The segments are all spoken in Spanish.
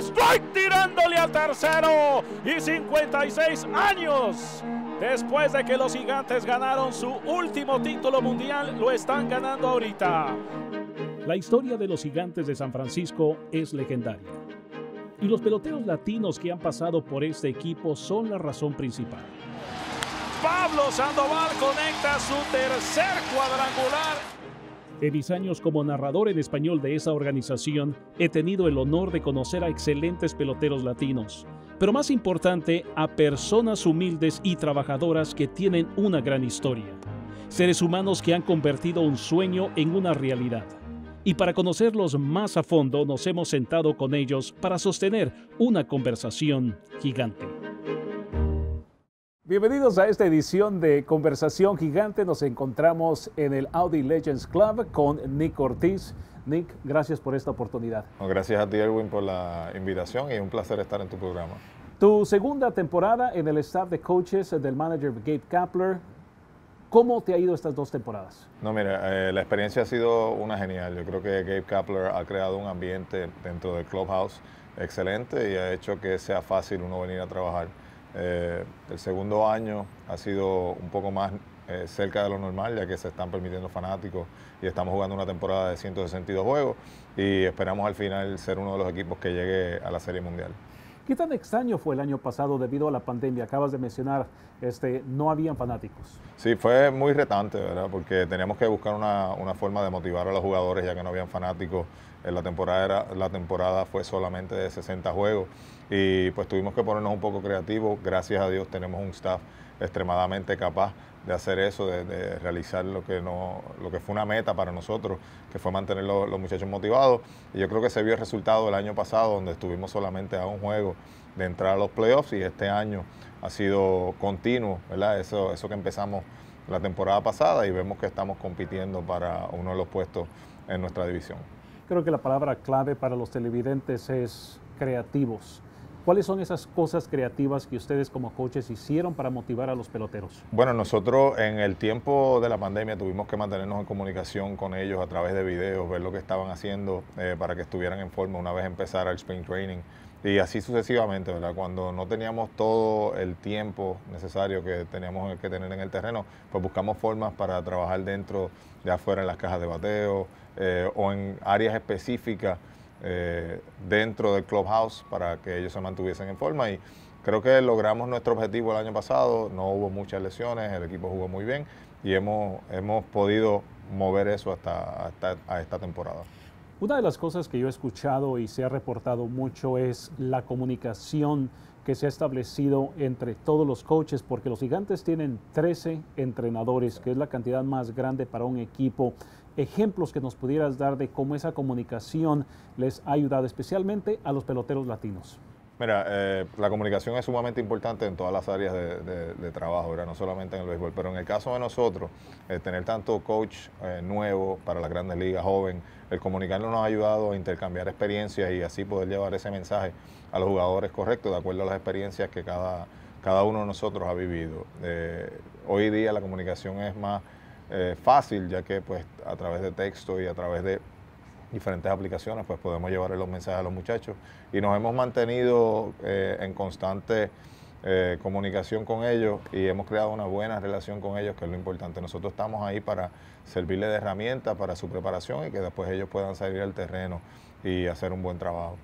strike tirándole al tercero y 56 años. Después de que los gigantes ganaron su último título mundial, lo están ganando ahorita. La historia de los gigantes de San Francisco es legendaria. Y los peloteos latinos que han pasado por este equipo son la razón principal. Pablo Sandoval conecta su tercer cuadrangular en mis años como narrador en español de esa organización, he tenido el honor de conocer a excelentes peloteros latinos, pero más importante, a personas humildes y trabajadoras que tienen una gran historia. Seres humanos que han convertido un sueño en una realidad. Y para conocerlos más a fondo, nos hemos sentado con ellos para sostener una conversación gigante. Bienvenidos a esta edición de Conversación Gigante. Nos encontramos en el Audi Legends Club con Nick Ortiz. Nick, gracias por esta oportunidad. gracias a ti, Erwin, por la invitación y un placer estar en tu programa. Tu segunda temporada en el staff de coaches del manager Gabe Kapler. ¿Cómo te ha ido estas dos temporadas? No, mira, eh, la experiencia ha sido una genial. Yo creo que Gabe Kapler ha creado un ambiente dentro del clubhouse excelente y ha hecho que sea fácil uno venir a trabajar. Eh, el segundo año ha sido un poco más eh, cerca de lo normal, ya que se están permitiendo fanáticos y estamos jugando una temporada de 162 juegos y esperamos al final ser uno de los equipos que llegue a la Serie Mundial. ¿Qué tan extraño fue el año pasado debido a la pandemia? Acabas de mencionar, este, no habían fanáticos. Sí, fue muy retante, ¿verdad? Porque teníamos que buscar una, forma de motivar a los jugadores ya que no habían fanáticos. la, temporada era, la temporada fue solamente de 60 juegos y pues tuvimos que ponernos un poco creativos. Gracias a Dios tenemos un staff extremadamente capaz de hacer eso, de, realizar lo que, no, lo que fue una meta para nosotros, que fue mantener los, los muchachos motivados. Y yo creo que se vio el resultado el año pasado, donde estuvimos solamente a un juego de entrar a los playoffs y este año ha sido continuo, ¿verdad? Eso, eso que empezamos la temporada pasada y vemos que estamos compitiendo para uno de los puestos en nuestra división. Creo que la palabra clave para los televidentes es creativos ¿Cuáles son esas cosas creativas que ustedes como coaches hicieron para motivar a los peloteros? Bueno, nosotros en el tiempo de la pandemia tuvimos que mantenernos en comunicación con ellos a través de videos, ver lo que estaban haciendo eh, para que estuvieran en forma una vez empezara el spring training y así sucesivamente, ¿verdad? Cuando no teníamos todo el tiempo necesario que teníamos que tener en el terreno, pues buscamos formas para trabajar dentro, de afuera en las cajas de bateo eh, o en áreas específicas eh, dentro del clubhouse para que ellos se mantuviesen en forma y creo que logramos nuestro objetivo el año pasado, no hubo muchas lesiones, el equipo jugó muy bien y hemos, hemos podido mover eso hasta, a esta temporada. Una de las cosas que yo he escuchado y se ha reportado mucho es la comunicación que se ha establecido entre todos los coaches, porque los gigantes tienen 13 entrenadores, que es la cantidad más grande para un equipo ejemplos que nos pudieras dar de cómo esa comunicación les ha ayudado especialmente a los peloteros latinos. Mira, eh, la comunicación es sumamente importante en todas las áreas de, trabajo, no solamente en el béisbol, pero en el caso de nosotros, eh, tener tanto coach eh, nuevo para la grandes ligas, joven, el comunicarlo nos ha ayudado a intercambiar experiencias y así poder llevar ese mensaje a los jugadores correctos, de acuerdo a las experiencias que cada, cada uno de nosotros ha vivido. hoy día la comunicación es más eh, fácil, ya que pues a través de texto y a través de diferentes aplicaciones pues podemos llevarle los mensajes a los muchachos y nos hemos mantenido eh, en constante eh, comunicación con ellos y hemos creado una buena relación con ellos que es lo importante nosotros estamos ahí para servirle de herramienta para su preparación y que después ellos puedan salir al terreno y hacer un buen trabajo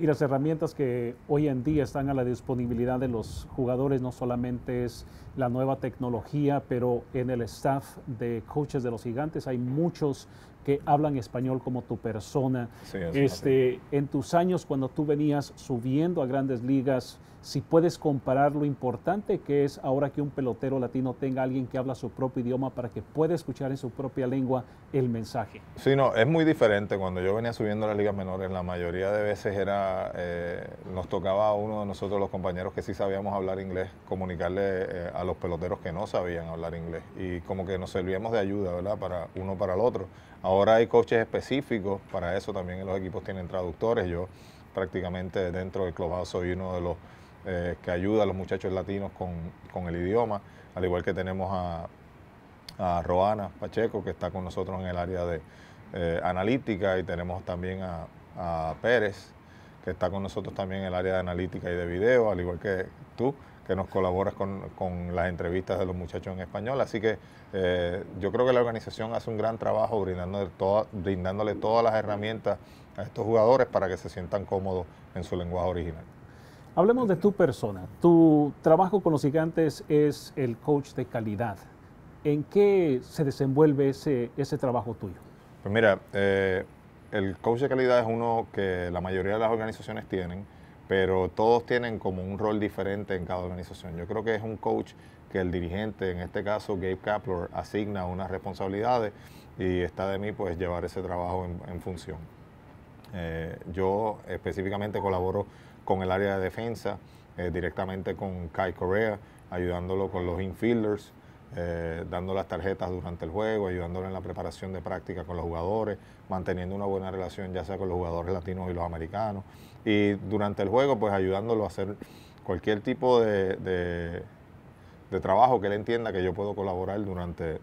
y las herramientas que hoy en día están a la disponibilidad de los jugadores no solamente es la nueva tecnología, pero en el staff de coaches de los gigantes hay muchos que hablan español como tu persona. este, en tus años cuando tú venías subiendo a grandes ligas, si puedes comparar lo importante que es ahora que un pelotero latino tenga alguien que habla su propio idioma para que pueda escuchar en su propia lengua el mensaje. Sí, no, es muy diferente. Cuando yo venía subiendo a las ligas menores, la mayoría de veces era, eh, nos tocaba a uno de nosotros, los compañeros que sí sabíamos hablar inglés, comunicarle eh, a los peloteros que no sabían hablar inglés. Y como que nos servíamos de ayuda, ¿verdad? Para uno para el otro Ahora hay coches específicos para eso, también los equipos tienen traductores. Yo prácticamente dentro del clubhouse soy uno de los eh, que ayuda a los muchachos latinos con, el idioma, al igual que tenemos a, a, Roana Pacheco, que está con nosotros en el área de eh, analítica, y tenemos también a, a Pérez, que está con nosotros también en el área de analítica y de video, al igual que tú que nos colaboras con, las entrevistas de los muchachos en español. Así que eh, yo creo que la organización hace un gran trabajo brindándole, toda, brindándole todas las herramientas a estos jugadores para que se sientan cómodos en su lenguaje original. Hablemos de tu persona. Tu trabajo con los gigantes es el coach de calidad. ¿En qué se desenvuelve ese, ese trabajo tuyo? Pues mira, eh, el coach de calidad es uno que la mayoría de las organizaciones tienen pero todos tienen como un rol diferente en cada organización. Yo creo que es un coach que el dirigente, en este caso Gabe Kapler, asigna unas responsabilidades y está de mí pues llevar ese trabajo en, función. Eh, yo específicamente colaboro con el área de defensa, eh, directamente con Kai Correa, ayudándolo con los infielders, eh, dando las tarjetas durante el juego, ayudándolo en la preparación de práctica con los jugadores, manteniendo una buena relación ya sea con los jugadores latinos y los americanos. Y durante el juego, pues ayudándolo a hacer cualquier tipo de, trabajo que él entienda que yo puedo colaborar durante,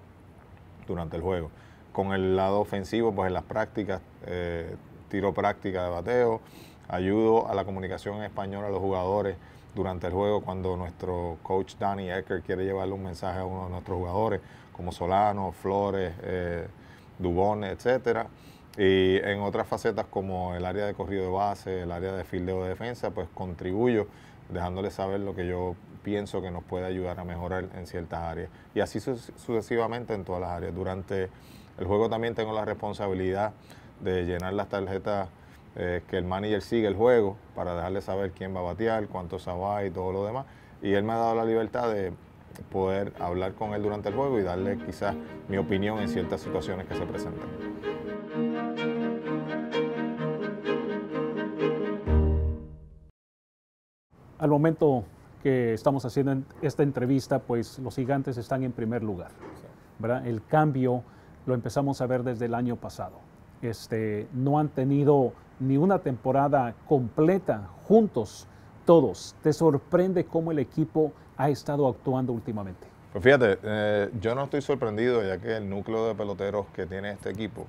durante el juego. Con el lado ofensivo, pues en las prácticas, eh, tiro práctica de bateo, ayudo a la comunicación en español a los jugadores durante el juego cuando nuestro coach Danny Ecker quiere llevarle un mensaje a uno de nuestros jugadores, como Solano, Flores, eh, Dubón, etcétera. Y en otras facetas como el área de corrido de base, el área de fildeo de defensa, pues contribuyo dejándole saber lo que yo pienso que nos puede ayudar a mejorar en ciertas áreas. Y así sucesivamente en todas las áreas. Durante el juego también tengo la responsabilidad de llenar las tarjetas eh, que el manager sigue el juego para dejarle saber quién va a batear, cuánto se va y todo lo demás. Y él me ha dado la libertad de poder hablar con él durante el juego y darle quizás mi opinión en ciertas situaciones que se presentan. Al momento que estamos haciendo esta entrevista, pues los gigantes están en primer lugar. ¿verdad? El cambio lo empezamos a ver desde el año pasado. Este, no han tenido ni una temporada completa juntos, todos. ¿Te sorprende cómo el equipo ha estado actuando últimamente? Pues fíjate, eh, yo no estoy sorprendido ya que el núcleo de peloteros que tiene este equipo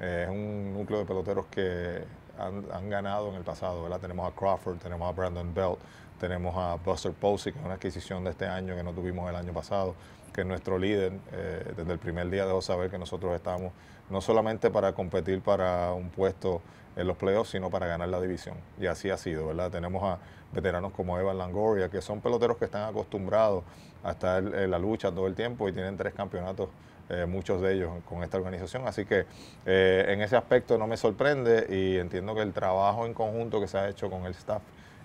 eh, es un núcleo de peloteros que han, han, ganado en el pasado, ¿verdad? Tenemos a Crawford, tenemos a Brandon Belt, tenemos a Buster Posey, que es una adquisición de este año que no tuvimos el año pasado, que es nuestro líder. Eh, desde el primer día dejó saber que nosotros estamos no solamente para competir para un puesto en los playoffs, sino para ganar la división. Y así ha sido, ¿verdad? Tenemos a veteranos como Evan Langoria, que son peloteros que están acostumbrados a estar en la lucha todo el tiempo y tienen tres campeonatos, eh, muchos de ellos con esta organización. Así que eh, en ese aspecto no me sorprende y entiendo que el trabajo en conjunto que se ha hecho con el staff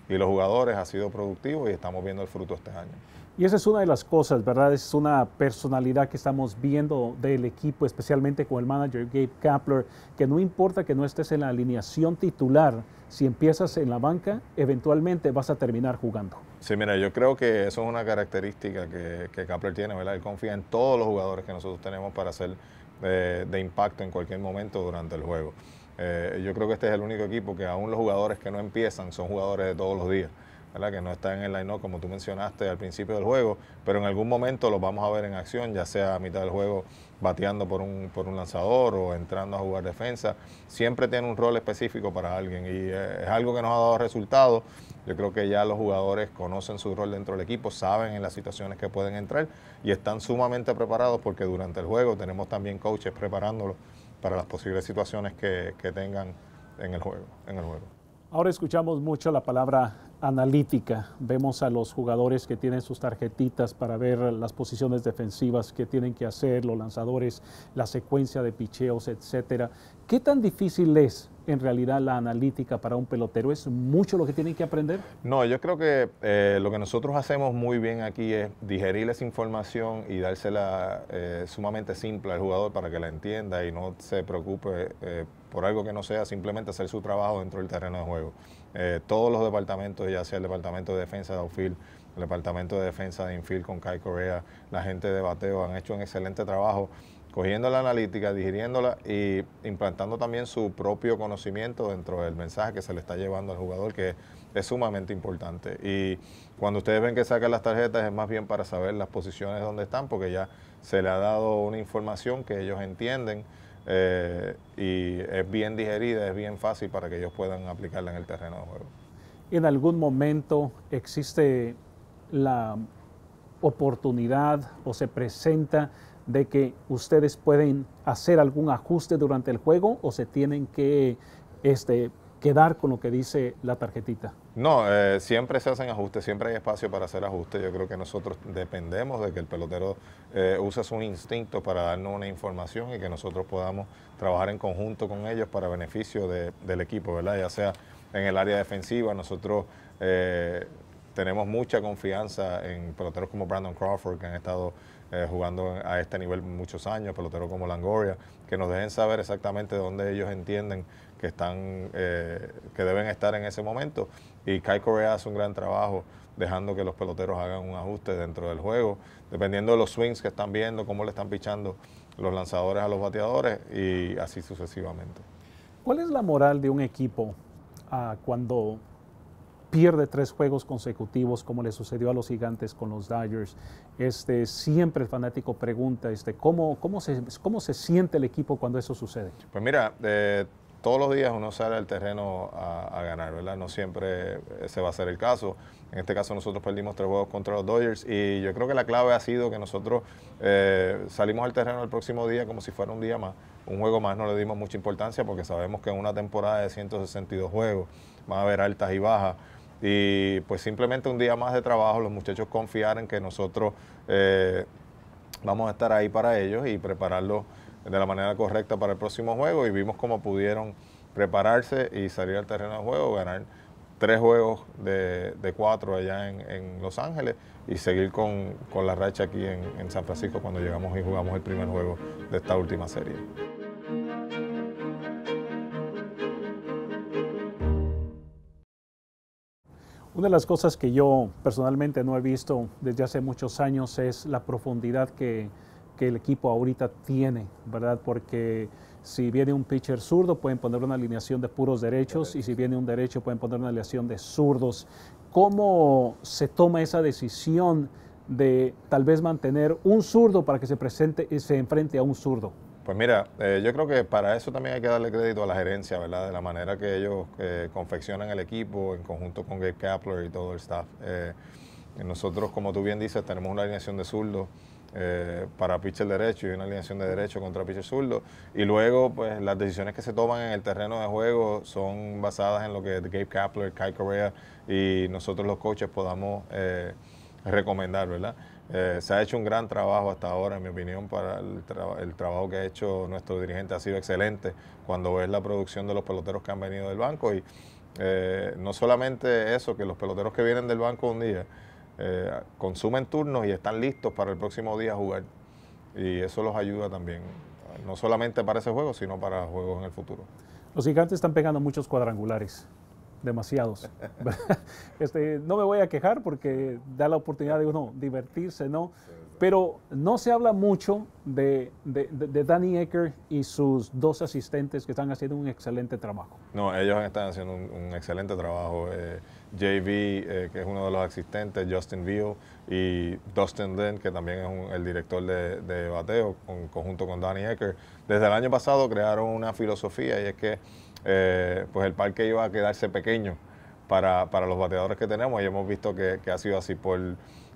y los jugadores ha sido productivos y estamos viendo el fruto este año. Y esa es una de las cosas, ¿verdad? Es una personalidad que estamos viendo del equipo, especialmente con el manager Gabe Kapler, que no importa que no estés en la alineación titular, si empiezas en la banca, eventualmente vas a terminar jugando. Sí, mira, yo creo que eso es una característica que, Kapler tiene, ¿verdad? Él confía en todos los jugadores que nosotros tenemos para hacer eh, de impacto en cualquier momento durante el juego. Eh, yo creo que este es el único equipo que aún los jugadores que no empiezan son jugadores de todos los días. que no están en el line-up como tú mencionaste al principio del juego, pero en algún momento los vamos a ver en acción, ya sea a mitad del juego bateando por un, por un lanzador o entrando a jugar defensa. Siempre tiene un rol específico para alguien y eh, es algo que nos ha dado resultados. Yo creo que ya los jugadores conocen su rol dentro del equipo, saben en las situaciones que pueden entrar y están sumamente preparados porque durante el juego tenemos también coaches preparándolos para las posibles situaciones que, tengan en el, juego, en el juego. Ahora escuchamos mucho la palabra analítica. Vemos a los jugadores que tienen sus tarjetitas para ver las posiciones defensivas que tienen que hacer, los lanzadores, la secuencia de picheos, etcétera. ¿Qué tan difícil es en realidad la analítica para un pelotero? ¿Es mucho lo que tienen que aprender? No, yo creo que eh, lo que nosotros hacemos muy bien aquí es digerir esa información y dársela eh, sumamente simple al jugador para que la entienda y no se preocupe eh, por algo que no sea simplemente hacer su trabajo dentro del terreno de juego. todos los departamentos, ya sea el departamento de defensa de outfield, el departamento de defensa de infield con Kai Correa, la gente de bateo han hecho un excelente trabajo cogiendo la analítica, digiriéndola y implantando también su propio conocimiento dentro del mensaje que se le está llevando al jugador, que es sumamente importante. Y cuando ustedes ven que sacan las tarjetas es más bien para saber las posiciones donde están, porque ya se le ha dado una información que ellos entienden eh, y es bien digerida, es bien fácil para que ellos puedan aplicarla en el terreno de juego. ¿En algún momento existe la oportunidad o se presenta de que ustedes pueden hacer algún ajuste durante el juego o se tienen que este, quedar con lo que dice la tarjetita? No, eh, siempre se hacen ajustes, siempre hay espacio para hacer ajustes. Yo creo que nosotros dependemos de que el pelotero eh, use su instinto para darnos una información y que nosotros podamos trabajar en conjunto con ellos para beneficio del equipo, ¿verdad? Ya sea en el área defensiva, nosotros eh, tenemos mucha confianza en peloteros como Brandon Crawford, que han estado eh, jugando a este nivel muchos años, peloteros como Langoria, que nos dejen saber exactamente dónde ellos entienden que están, eh, que deben estar en ese momento. Y Kai Correa hace un gran trabajo dejando que los peloteros hagan un ajuste dentro del juego, dependiendo de los swings que están viendo, cómo le están pichando los lanzadores a los bateadores y así sucesivamente. ¿Cuál es la moral de un equipo ah, cuando pierde tres juegos consecutivos, como le sucedió a los gigantes con los Dodgers. Este, siempre el fanático pregunta este, ¿cómo, cómo, se, cómo se siente el equipo cuando eso sucede. Pues mira, eh, todos los días uno sale al terreno a, ganar, ¿verdad? No siempre ese va a ser el caso. En este caso nosotros perdimos tres juegos contra los Dodgers y yo creo que la clave ha sido que nosotros eh, salimos al terreno el próximo día como si fuera un día más. Un juego más no le dimos mucha importancia porque sabemos que en una temporada de 162 juegos va a haber altas y bajas y pues simplemente un día más de trabajo, los muchachos confiar en que nosotros eh, vamos a estar ahí para ellos y prepararlos de la manera correcta para el próximo juego y vimos cómo pudieron prepararse y salir al terreno de juego, ganar tres juegos de, cuatro allá en, Los Ángeles y seguir con, la racha aquí en San Francisco cuando llegamos y jugamos el primer juego de esta última serie. Una de las cosas que yo personalmente no he visto desde hace muchos años es la profundidad que, el equipo ahorita tiene, ¿verdad? Porque si viene un pitcher zurdo, pueden poner una alineación de puros derechos, y si viene un derecho, pueden poner una alineación de zurdos. ¿Cómo se toma esa decisión de tal vez mantener un zurdo para que se presente y se enfrente a un zurdo? Pues mira, eh, yo creo que para eso también hay que darle crédito a la gerencia, ¿verdad? De la manera que ellos eh, confeccionan el equipo en conjunto con Gabe Kapler y todo el staff. Eh, nosotros, como tú bien dices, tenemos una alineación de zurdo para pitcher derecho y una alineación de derecho contra pitcher zurdo. Y luego, pues las decisiones que se toman en el terreno de juego son basadas en lo que Gabe Kapler, Kai Correa y nosotros los coaches podamos recomendar, ¿verdad? Eh, se ha hecho un gran trabajo hasta ahora, en mi opinión, para el, trabajo que ha hecho nuestro dirigente ha sido excelente cuando ves la producción de los peloteros que han venido del banco y eh, no solamente eso, que los peloteros que vienen del banco un día eh, consumen turnos y están listos para el próximo día jugar y eso los ayuda también, no solamente para ese juego, sino para juegos en el futuro. Los gigantes están pegando muchos cuadrangulares demasiados. este, no me voy a quejar porque da la oportunidad de uno divertirse, ¿no? Pero no se habla mucho de, Danny Ecker y sus dos asistentes que están haciendo un excelente trabajo. No, ellos están haciendo un, excelente trabajo. Eh, JV, eh, que es uno de los asistentes, Justin View, y Dustin Lynn, que también es el director de, bateo, en conjunto con Danny Ecker. Desde el año pasado crearon una filosofía y es que eh, pues el parque iba a quedarse pequeño para, para los bateadores que tenemos y hemos visto que, ha sido así por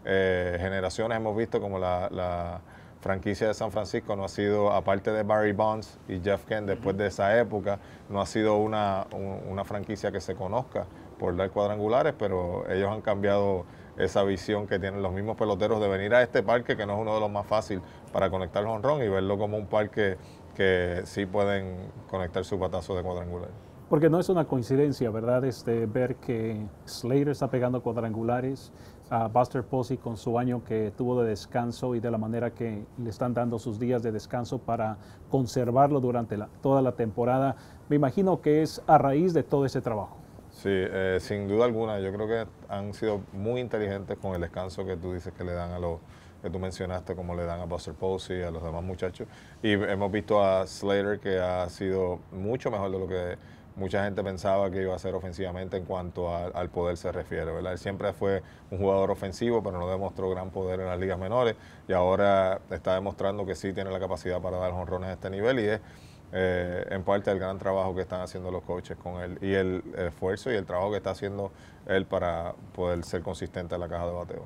eh, generaciones, hemos visto como la, franquicia de San Francisco no ha sido, aparte de Barry Bonds y Jeff Kent después de esa época, no ha sido una, una franquicia que se conozca por dar cuadrangulares, pero ellos han cambiado esa visión que tienen los mismos peloteros de venir a este parque, que no es uno de los más fáciles para conectar el honrón y verlo como un parque que sí pueden conectar su batazo de cuadrangular. Porque no es una coincidencia, ¿verdad? Este, ver que Slater está pegando cuadrangulares, a Buster Posey con su año que tuvo de descanso y de la manera que le están dando sus días de descanso para conservarlo durante toda la temporada. Me imagino que es a raíz de todo ese trabajo. Sí, eh, sin duda alguna, yo creo que han sido muy inteligentes con el descanso que tú dices que le dan a los que tú mencionaste, como le dan a Buster Posey, a los demás muchachos. Y hemos visto a Slater que ha sido mucho mejor de lo que mucha gente pensaba que iba a ser ofensivamente en cuanto al poder se refiere, ¿verdad? Él siempre fue un jugador ofensivo, pero no demostró gran poder en las ligas menores y ahora está demostrando que sí tiene la capacidad para dar jonrones a este nivel y es eh, en parte del gran trabajo que están haciendo los coaches con él y el esfuerzo y el trabajo que está haciendo él para poder ser consistente en la caja de bateo.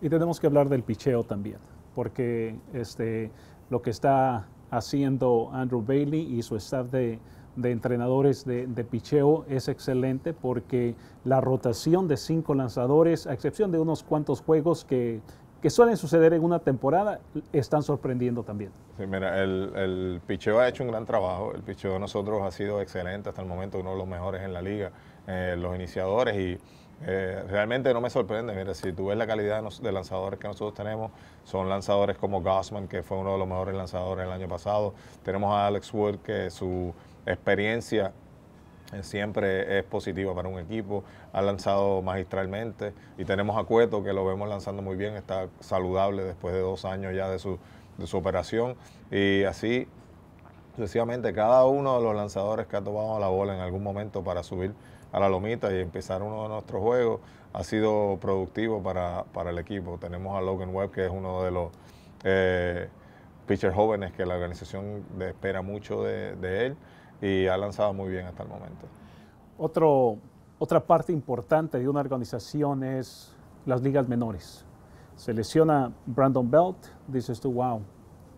Y tenemos que hablar del picheo también, porque este, lo que está haciendo Andrew Bailey y su staff de, entrenadores de, de, picheo es excelente porque la rotación de cinco lanzadores, a excepción de unos cuantos juegos que que suelen suceder en una temporada, están sorprendiendo también. mira, el, el picheo ha hecho un gran trabajo. El picheo de nosotros ha sido excelente hasta el momento, uno de los mejores en la liga. Eh, los iniciadores y eh, realmente no me sorprende. Mira, si tú ves la calidad de, lanzadores que nosotros tenemos, son lanzadores como Gossman, que fue uno de los mejores lanzadores el año pasado. Tenemos a Alex Wood, que su experiencia siempre es positiva para un equipo, ha lanzado magistralmente y tenemos a Cueto que lo vemos lanzando muy bien, está saludable después de dos años ya de su, operación y así sucesivamente cada uno de los lanzadores que ha tomado la bola en algún momento para subir a la lomita y empezar uno de nuestros juegos ha sido productivo para, el equipo. Tenemos a Logan Webb que es uno de los... Eh, pitchers jóvenes que la organización espera mucho de él y ha lanzado muy bien hasta el momento. otra parte importante de una organización es las ligas menores. Selecciona Brandon Belt, dices tú, wow,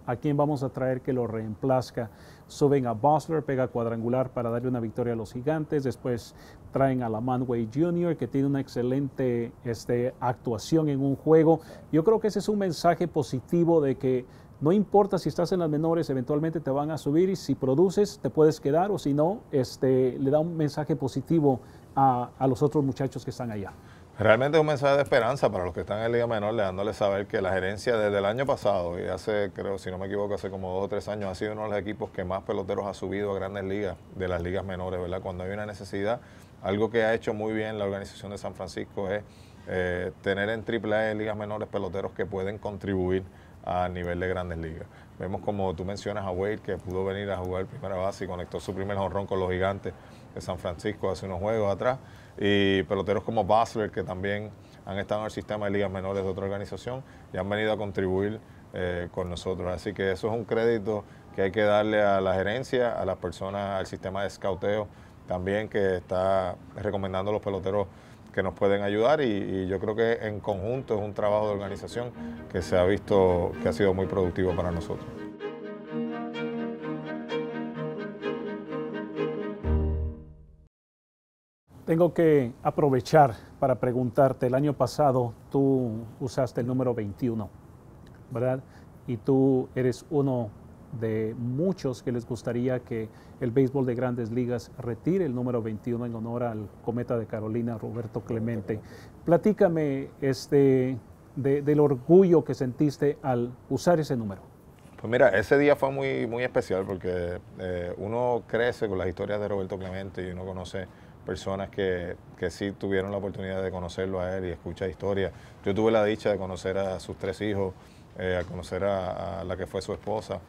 ¿a quién vamos a traer que lo reemplazca? Suben a Bosler, pega cuadrangular para darle una victoria a los gigantes, después traen a la Way Jr., que tiene una excelente este, actuación en un juego. Yo creo que ese es un mensaje positivo de que no importa si estás en las menores, eventualmente te van a subir y si produces te puedes quedar o si no, este, le da un mensaje positivo a, los otros muchachos que están allá. Realmente es un mensaje de esperanza para los que están en Liga Menor, dándoles saber que la gerencia desde el año pasado, y hace, creo, si no me equivoco, hace como dos o tres años, ha sido uno de los equipos que más peloteros ha subido a grandes ligas, de las ligas menores, ¿verdad? Cuando hay una necesidad, algo que ha hecho muy bien la organización de San Francisco es eh, tener en AAA ligas menores peloteros que pueden contribuir a nivel de grandes ligas. Vemos como tú mencionas a Wade, que pudo venir a jugar primera base y conectó su primer jonrón con los gigantes de San Francisco hace unos juegos atrás. Y peloteros como Basler, que también han estado en el sistema de ligas menores de otra organización y han venido a contribuir eh, con nosotros. Así que eso es un crédito que hay que darle a la gerencia, a las personas, al sistema de escauteo también, que está recomendando a los peloteros que nos pueden ayudar y, yo creo que en conjunto es un trabajo de organización que se ha visto que ha sido muy productivo para nosotros. Tengo que aprovechar para preguntarte, el año pasado tú usaste el número 21, ¿verdad? Y tú eres uno de muchos que les gustaría que el béisbol de grandes ligas retire el número 21 en honor al cometa de Carolina, Roberto Clemente. Platícame este, del orgullo que sentiste al usar ese número. Pues mira, ese día fue muy, muy especial porque eh, uno crece con las historias de Roberto Clemente y uno conoce personas que, sí tuvieron la oportunidad de conocerlo a él y escuchar historias. Yo tuve la dicha de conocer a sus tres hijos, eh, a conocer a la que fue su esposa.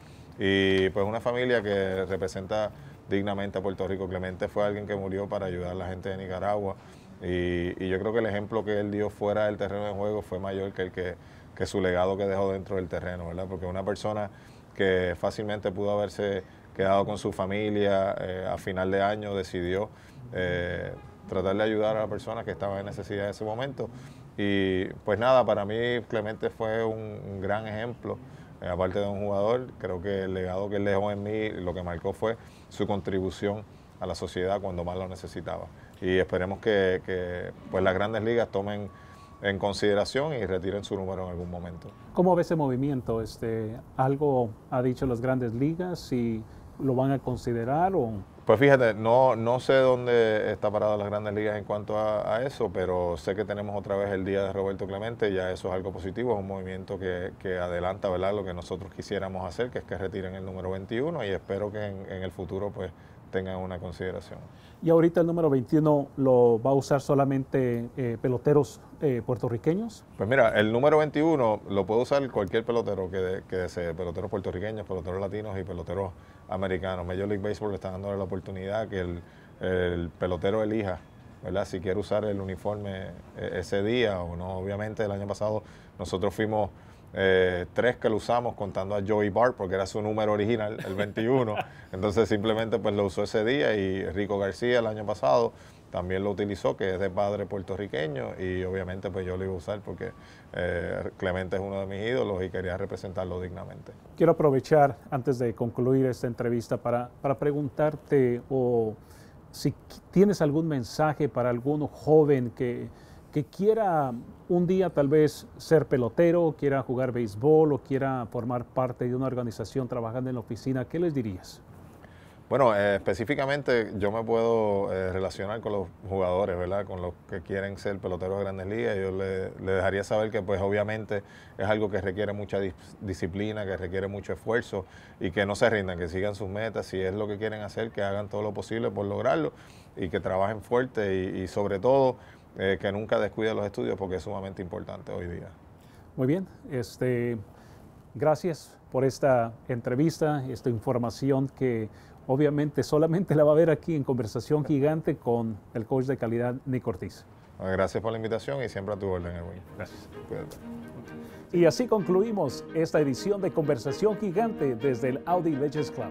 Y pues una familia que representa dignamente a Puerto Rico. Clemente fue alguien que murió para ayudar a la gente de Nicaragua. Y, yo creo que el ejemplo que él dio fuera del terreno de juego fue mayor que el que, su legado que dejó dentro del terreno, ¿verdad? Porque una persona que fácilmente pudo haberse quedado con su familia eh, a final de año, decidió eh, tratar de ayudar a la persona que estaba en necesidad en ese momento. Y pues nada, para mí Clemente fue un gran ejemplo. Eh, aparte de un jugador, creo que el legado que él dejó en mí lo que marcó fue su contribución a la sociedad cuando más lo necesitaba. Y esperemos que, pues las grandes ligas tomen en consideración y retiren su número en algún momento. ¿Cómo ve ese movimiento? Este, ¿Algo ha dicho las grandes ligas si lo van a considerar o pues fíjate, no, no sé dónde está parada las grandes ligas en cuanto a, eso, pero sé que tenemos otra vez el día de Roberto Clemente, ya eso es algo positivo, es un movimiento que, que adelanta ¿verdad? lo que nosotros quisiéramos hacer, que es que retiren el número 21 y espero que en, en el futuro pues tengan una consideración. Y ahorita el número 21 lo va a usar solamente eh, peloteros eh, puertorriqueños. Pues mira, el número 21 lo puede usar cualquier pelotero que, de, que desee, peloteros puertorriqueños, peloteros latinos y peloteros americanos. Major League Baseball le está dando la oportunidad que el, el pelotero elija ¿verdad? si quiere usar el uniforme eh, ese día o no. Obviamente el año pasado nosotros fuimos eh, tres que lo usamos contando a Joey Bart porque era su número original, el 21. Entonces simplemente pues lo usó ese día y Rico García el año pasado también lo utilizó, que es de padre puertorriqueño y obviamente pues yo lo iba a usar porque eh, Clemente es uno de mis ídolos y quería representarlo dignamente. Quiero aprovechar antes de concluir esta entrevista para, preguntarte o si tienes algún mensaje para algún joven que que quiera un día tal vez ser pelotero, quiera jugar béisbol o quiera formar parte de una organización trabajando en la oficina, ¿qué les dirías? Bueno, eh, específicamente yo me puedo eh, relacionar con los jugadores, ¿verdad? Con los que quieren ser peloteros de grandes ligas. Yo le, dejaría saber que pues obviamente es algo que requiere mucha disciplina, que requiere mucho esfuerzo y que no se rindan, que sigan sus metas. Si es lo que quieren hacer, que hagan todo lo posible por lograrlo y que trabajen fuerte y sobre todo eh, que nunca descuida los estudios porque es sumamente importante hoy día. Muy bien, este, gracias por esta entrevista, esta información que obviamente solamente la va a ver aquí en Conversación Gigante con el coach de calidad Nick Ortiz. Ah, gracias por la invitación y siempre a tu orden, Erwin. Gracias. Cuídate. Y así concluimos esta edición de Conversación Gigante desde el Audi Legends Club.